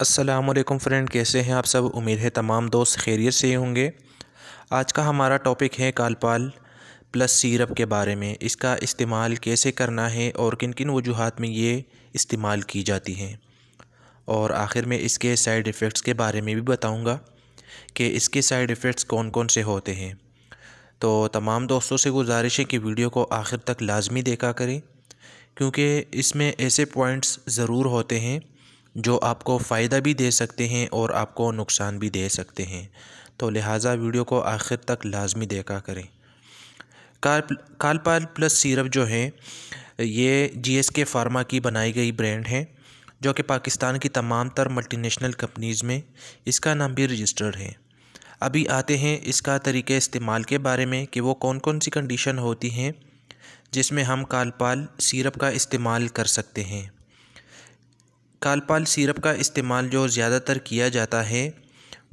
Aslam friend कैसे हैं आप सब उम्मीद है तमाम दोस्त खैरियत से होंगे आज का हमारा टॉपिक है कालपाल प्लस सीरप के बारे में इसका इस्तेमाल कैसे करना है और किन किन वजूहत में ये इस्तेमाल की जाती हैं और आखिर में इसके साइड इफ़ेक्ट्स के बारे में भी बताऊंगा कि इसके साइड इफ़ेक्ट्स कौन कौन से होते हैं तो तमाम दोस्तों से गुजारिश है कि वीडियो को आखिर तक लाजमी देखा करें क्योंकि इसमें ऐसे पॉइंट्स ज़रूर होते हैं जो आपको फ़ायदा भी दे सकते हैं और आपको नुकसान भी दे सकते हैं तो लिहाजा वीडियो को आखिर तक लाजमी देखा करें काल कालपाल प्लस सीरप जो है ये जीएसके फार्मा की बनाई गई ब्रांड है जो कि पाकिस्तान की तमाम तर मल्टीनेशनल कंपनीज़ में इसका नाम भी रजिस्टर्ड है अभी आते हैं इसका तरीके इस्तेमाल के बारे में कि वो कौन कौन सी कंडीशन होती हैं जिसमें हम कालपाल सीरप का इस्तेमाल कर सकते हैं कालपाल सिरप का इस्तेमाल जो ज़्यादातर किया जाता है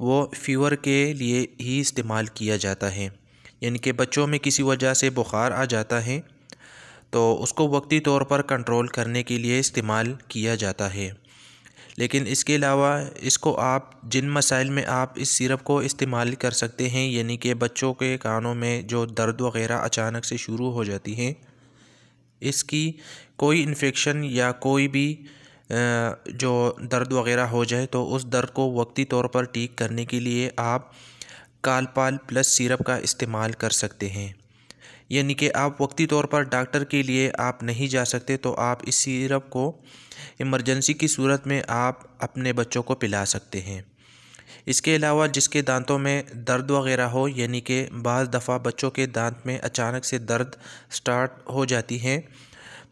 वो फ़ीवर के लिए ही इस्तेमाल किया जाता है यानी कि बच्चों में किसी वजह से बुखार आ जाता है तो उसको वक्ती तौर पर कंट्रोल करने के लिए इस्तेमाल किया जाता है लेकिन इसके अलावा इसको आप जिन मसाइल में आप इस सिरप को इस्तेमाल कर सकते हैं यानी कि बच्चों के कानों में जो दर्द वगैरह अचानक से शुरू हो जाती है इसकी कोई इन्फेक्शन या कोई भी जो दर्द वगैरह हो जाए तो उस दर्द को वक्ती तौर पर ठीक करने के लिए आप कालपाल प्लस सिरप का इस्तेमाल कर सकते हैं यानी कि आप वक्ती तौर पर डॉक्टर के लिए आप नहीं जा सकते तो आप इस सिरप को इमरजेंसी की सूरत में आप अपने बच्चों को पिला सकते हैं इसके अलावा जिसके दांतों में दर्द वगैरह हो यानी कि बज़ दफ़ा बच्चों के दांत में अचानक से दर्द स्टार्ट हो जाती है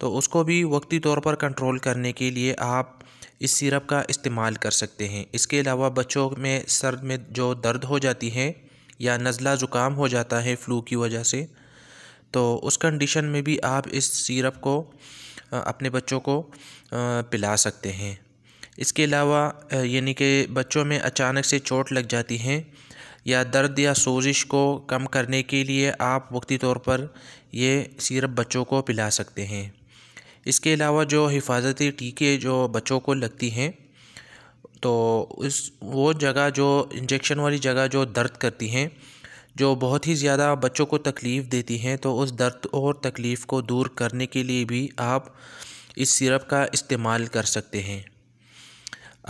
तो उसको भी वक्ती तौर पर कंट्रोल करने के लिए आप इस सिरप का इस्तेमाल कर सकते हैं इसके अलावा बच्चों में सर में जो दर्द हो जाती है या नज़ला ज़ुकाम हो जाता है फ्लू की वजह से तो उस कंडीशन में भी आप इस सिरप को अपने बच्चों को पिला सकते हैं इसके अलावा यानी कि बच्चों में अचानक से चोट लग जाती है या दर्द या सोजिश को कम करने के लिए आप वक्ती तौर पर ये सिरप बच्चों को पिला सकते हैं इसके अलावा जो हिफाजती टीके जो बच्चों को लगती हैं तो उस वो जगह जो इंजेक्शन वाली जगह जो दर्द करती हैं जो बहुत ही ज़्यादा बच्चों को तकलीफ़ देती हैं तो उस दर्द और तकलीफ़ को दूर करने के लिए भी आप इस सिरप का इस्तेमाल कर सकते हैं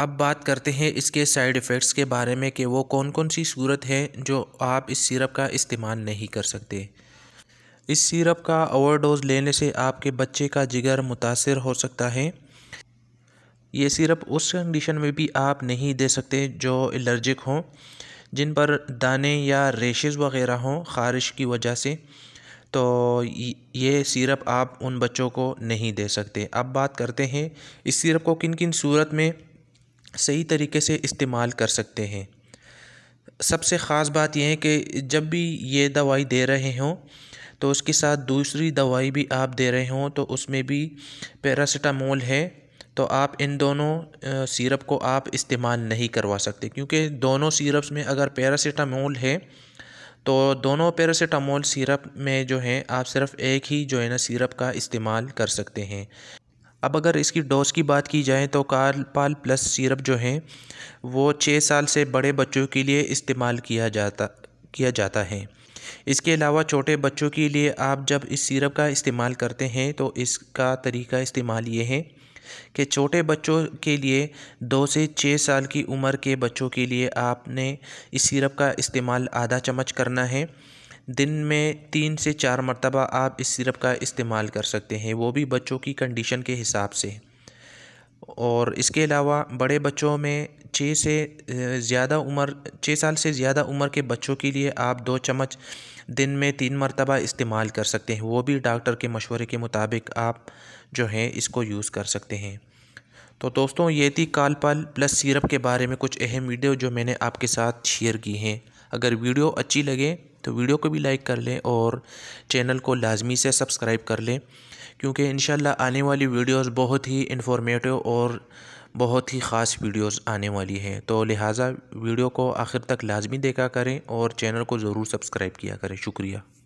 अब बात करते हैं इसके साइड इफ़ेक्ट्स के बारे में कि वो कौन कौन सी सूरत है जो आप इस सिरप का इस्तेमाल नहीं कर सकते इस सिरप का ओवरडोज लेने से आपके बच्चे का जिगर मुतासर हो सकता है ये सिरप उस कंडीशन में भी आप नहीं दे सकते जो एलर्जिक हों जिन पर दाने या रेशेज़ वगैरह हों ख़ारिश की वजह से तो ये सिरप आप उन बच्चों को नहीं दे सकते अब बात करते हैं इस सिरप को किन किन सूरत में सही तरीके से इस्तेमाल कर सकते हैं सबसे ख़ास बात यह है कि जब भी ये दवाई दे रहे हों तो उसके साथ दूसरी दवाई भी आप दे रहे हों तो उसमें भी पैरासीटामोल है तो आप इन दोनों सिरप को आप इस्तेमाल नहीं करवा सकते क्योंकि दोनों सिरप्स में अगर पैरासीटामोल है तो दोनों पैरासीटामोल सिरप में जो है आप सिर्फ़ एक ही जो है ना सिरप का इस्तेमाल कर सकते हैं अब अगर इसकी डोज की बात की जाए तो पाल प्लस सिरप जो है वो छः साल से बड़े बच्चों के लिए इस्तेमाल किया जाता किया जाता है इसके अलावा छोटे बच्चों के लिए आप जब इस सिरप का इस्तेमाल करते हैं तो इसका तरीका इस्तेमाल ये है कि छोटे बच्चों के लिए दो से छः साल की उम्र के बच्चों के लिए आपने इस सिरप का इस्तेमाल आधा चम्मच करना है दिन में तीन से चार मरतबा आप इस सिरप का इस्तेमाल कर सकते हैं वो भी बच्चों की कंडीशन के हिसाब से और इसके अलावा बड़े बच्चों में छः से ज़्यादा उम्र छः साल से ज़्यादा उम्र के बच्चों के लिए आप दो चम्मच दिन में तीन मरतबा इस्तेमाल कर सकते हैं वो भी डॉक्टर के मशवरे के मुताबिक आप जो है इसको यूज़ कर सकते हैं तो दोस्तों ये थी पाल प्लस सिरप के बारे में कुछ अहम वीडियो जो मैंने आपके साथ शेयर की हैं अगर वीडियो अच्छी लगे तो वीडियो को भी लाइक कर लें और चैनल को लाजमी से सब्सक्राइब कर लें क्योंकि इन आने वाली वीडियोस बहुत ही इन्फॉर्मेटिव और बहुत ही ख़ास वीडियोस आने वाली हैं तो लिहाजा वीडियो को आखिर तक लाजमी देखा करें और चैनल को ज़रूर सब्सक्राइब किया करें शुक्रिया